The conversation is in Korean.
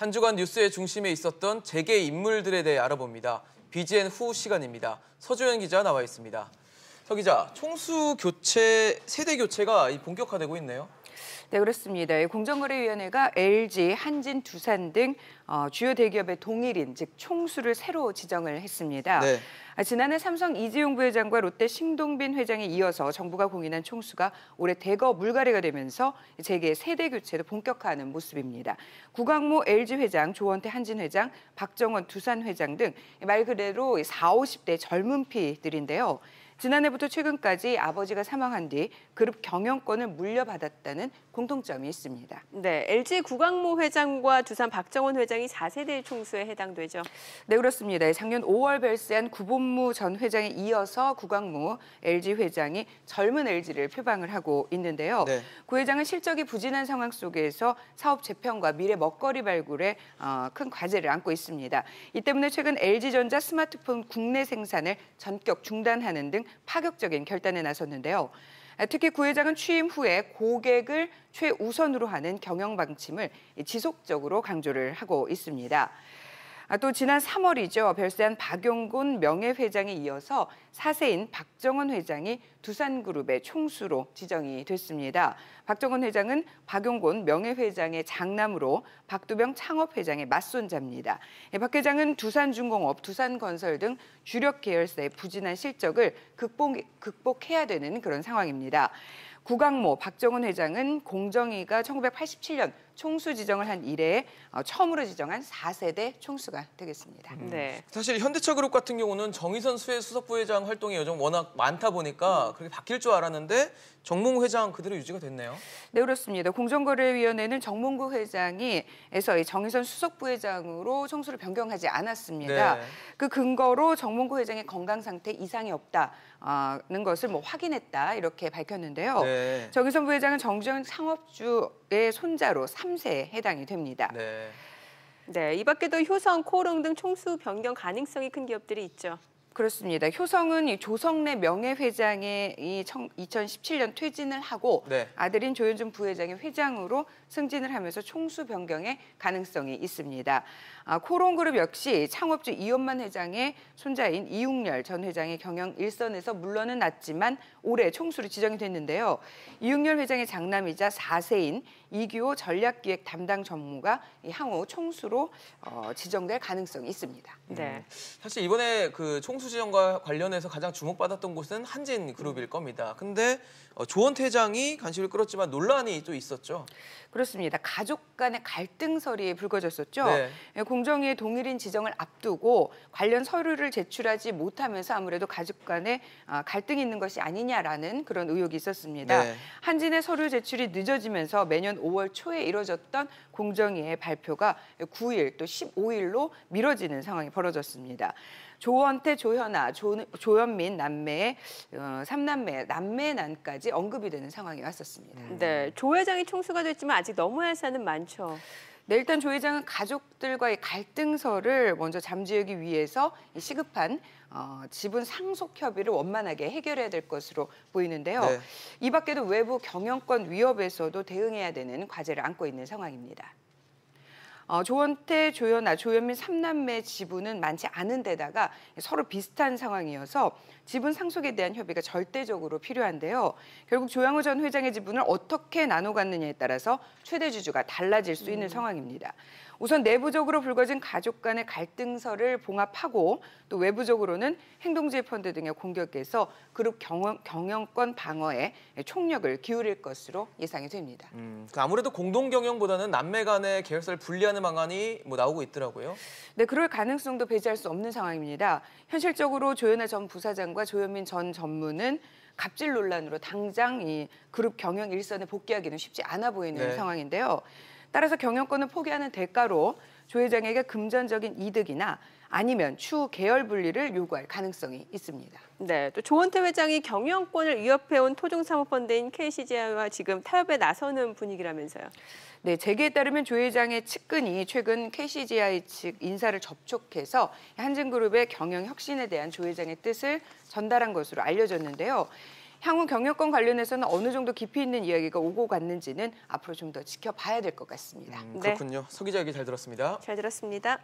한 주간 뉴스의 중심에 있었던 재계 인물들에 대해 알아봅니다. BGN 후 시간입니다. 서주현 기자 나와 있습니다. 서 기자, 총수 교체, 세대 교체가 본격화되고 있네요. 네, 그렇습니다. 공정거래위원회가 LG, 한진, 두산 등 어, 주요 대기업의 동일인, 즉 총수를 새로 지정을 했습니다. 네. 아, 지난해 삼성 이재용 부회장과 롯데 신동빈 회장에 이어서 정부가 공인한 총수가 올해 대거 물갈이가 되면서 재계 세대 교체를 본격화하는 모습입니다. 구광모 LG 회장, 조원태 한진 회장, 박정원 두산 회장 등 말 그대로 4, 50대 젊은 피들인데요. 지난해부터 최근까지 아버지가 사망한 뒤 그룹 경영권을 물려받았다는 공통점이 있습니다. 네, LG 구광모 회장과 두산 박정원 회장이 4세대 총수에 해당되죠. 네, 그렇습니다. 작년 5월 별세한 구본무 전 회장에 이어서 구광모 LG 회장이 젊은 LG를 표방을 하고 있는데요. 네. 구 회장은 실적이 부진한 상황 속에서 사업 재편과 미래 먹거리 발굴에 어, 큰 과제를 안고 있습니다. 이 때문에 최근 LG전자 스마트폰 국내 생산을 전격 중단하는 등 파격적인 결단에 나섰는데요. 특히 구 회장은 취임 후에 고객을 최우선으로 하는 경영 방침을 지속적으로 강조를 하고 있습니다. 아, 또 지난 3월이죠. 별세한 박용곤 명예회장에 이어서 사세인 박정원 회장이 두산그룹의 총수로 지정이 됐습니다. 박정원 회장은 박용곤 명예회장의 장남으로 박두병 창업회장의 맞손자입니다. 예, 박 회장은 두산중공업, 두산건설 등 주력 계열사의 부진한 실적을 극복, 극복해야 되는 그런 상황입니다. 구강모, 박정원 회장은 공정위가 1987년 총수 지정을 한 이래 어, 처음으로 지정한 4세대 총수가 되겠습니다. 음. 네. 네. 사실 현대차 그룹 같은 경우는 정의선 수의 수석부회장 활동이 요즘 워낙 많다 보니까 음. 그렇게 바뀔 줄 알았는데 정몽 회장 그대로 유지가 됐네요. 네 그렇습니다. 공정거래위원회는 정몽구 회장이 에서 정의선 수석부회장으로 총수를 변경하지 않았습니다. 네. 그 근거로 정몽구 회장의 건강 상태 이상이 없다는 어, 것을 뭐 확인했다 이렇게 밝혔는데요. 네. 정의선 부회장은 정전 상업주 의 손자로 3세에 해당이 됩니다. 네. 네, 이 밖에도 효성, 코오롱 등 총수 변경 가능성이 큰 기업들이 있죠. 그렇습니다. 효성은 조성래 명예회장의 이 2017년 퇴진을 하고 네. 아들인 조현준 부회장의 회장으로 승진을 하면서 총수 변경의 가능성이 있습니다. 아, 코롱그룹 역시 창업주 이원만 회장의 손자인 이웅열전 회장의 경영 일선에서 물러는 났지만 올해 총수로 지정이 됐는데요. 이웅열 회장의 장남이자 4세인 이규호 전략기획 담당 전무가 향후 총수로 어, 지정될 가능성이 있습니다. 네. 음. 사실 이번에 그 총수 수지원과 관련해서 가장 주목받았던 곳은 한진 그룹일 겁니다. 근데 어, 조원태 회장이 관심을 끌었지만 논란이 또 있었죠. 그렇습니다. 가족 간의 갈등설이 불거졌었죠. 네. 예, 공정위의 동일인 지정을 앞두고 관련 서류를 제출하지 못하면서 아무래도 가족 간에 아, 갈등이 있는 것이 아니냐라는 그런 의혹이 있었습니다. 네. 한진의 서류 제출이 늦어지면서 매년 5월 초에 이뤄졌던 공정위의 발표가 9일 또 15일로 미뤄지는 상황이 벌어졌습니다. 조원태, 조현아, 조, 조현민 남매, 어, 삼남매, 남매 난까지 언급이 되는 상황이 왔었습니다. 음. 네, 조 회장이 총수가 됐지만 아직 넘어야 할 산은 많죠. 네, 일단 조 회장은 가족들과의 갈등설을 먼저 잠재우기 위해서 시급한 어, 지분 상속 협의를 원만하게 해결해야 될 것으로 보이는데요. 네. 이 밖에도 외부 경영권 위협에서도 대응해야 되는 과제를 안고 있는 상황입니다. 어, 조원태, 조연아, 조현민 삼남매 지분은 많지 않은 데다가 서로 비슷한 상황이어서 지분 상속에 대한 협의가 절대적으로 필요한데요. 결국 조양호 전 회장의 지분을 어떻게 나눠 갖느냐에 따라서 최대 주주가 달라질 수 있는 음. 상황입니다. 우선 내부적으로 불거진 가족 간의 갈등설을 봉합하고 또 외부적으로는 행동지혜 펀드 등의 공격에서 그룹 경영, 경영권 방어에 총력을 기울일 것으로 예상이 됩니다. 음, 그러니까 아무래도 공동 경영보다는 남매 간의 계열사를 분리하는 하는 방안이 뭐 나오고 있더라고요. 네, 그럴 가능성도 배제할 수 없는 상황입니다. 현실적으로 조현아 전 부사장과 조현민 전 전무는 갑질 논란으로 당장 이 그룹 경영 일선에 복귀하기는 쉽지 않아 보이는 네. 상황인데요. 따라서 경영권을 포기하는 대가로 조 회장에게 금전적인 이득이나 아니면 추후 계열 분리를 요구할 가능성이 있습니다. 네, 또 조원태 회장이 경영권을 위협해온 토종사모펀드인 KCGI와 지금 타협에 나서는 분위기라면서요. 네, 재계에 따르면 조 회장의 측근이 최근 KCGI 측 인사를 접촉해서 한진그룹의 경영 혁신에 대한 조 회장의 뜻을 전달한 것으로 알려졌는데요. 향후 경영권 관련해서는 어느 정도 깊이 있는 이야기가 오고 갔는지는 앞으로 좀 더 지켜봐야 될 것 같습니다. 음, 네. 그렇군요. 네. 서 기자 얘기 잘 들었습니다. 잘 들었습니다.